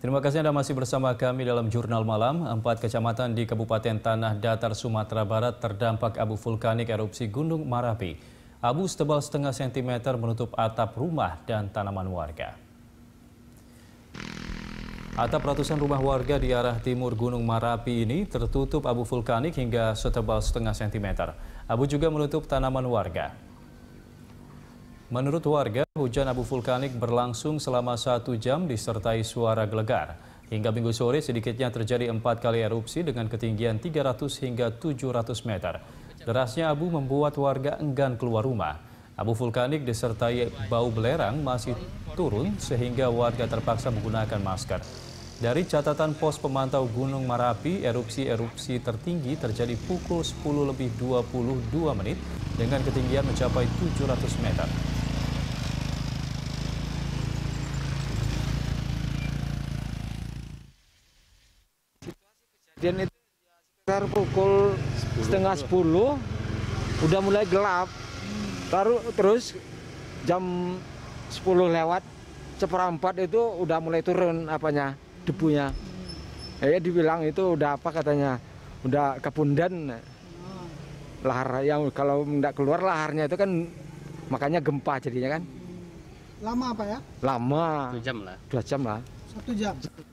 Terima kasih Anda masih bersama kami dalam Jurnal Malam. Empat kecamatan di Kabupaten Tanah Datar, Sumatera Barat terdampak abu vulkanik erupsi Gunung Marapi. Abu setebal setengah sentimeter menutup atap rumah dan tanaman warga. Atap ratusan rumah warga di arah timur Gunung Marapi ini tertutup abu vulkanik hingga setebal setengah sentimeter. Abu juga menutup tanaman warga. Menurut warga, hujan abu vulkanik berlangsung selama satu jam disertai suara gelegar. Hingga minggu sore, sedikitnya terjadi empat kali erupsi dengan ketinggian 300 hingga 700 meter. Derasnya abu membuat warga enggan keluar rumah. Abu vulkanik disertai bau belerang masih turun sehingga warga terpaksa menggunakan masker. Dari catatan pos pemantau Gunung Marapi, erupsi-erupsi tertinggi terjadi pukul 10 lebih 22 menit dengan ketinggian mencapai 700 meter. kemudian itu sekitar pukul 10, setengah sepuluh udah mulai gelap. taruh terus jam sepuluh lewat seperempat itu udah mulai turun apanya debunya. ya dibilang itu udah apa katanya udah kepundan lahar yang kalau nggak keluar laharnya itu kan makanya gempa jadinya kan lama apa ya lama dua jam lah dua jam lah satu jam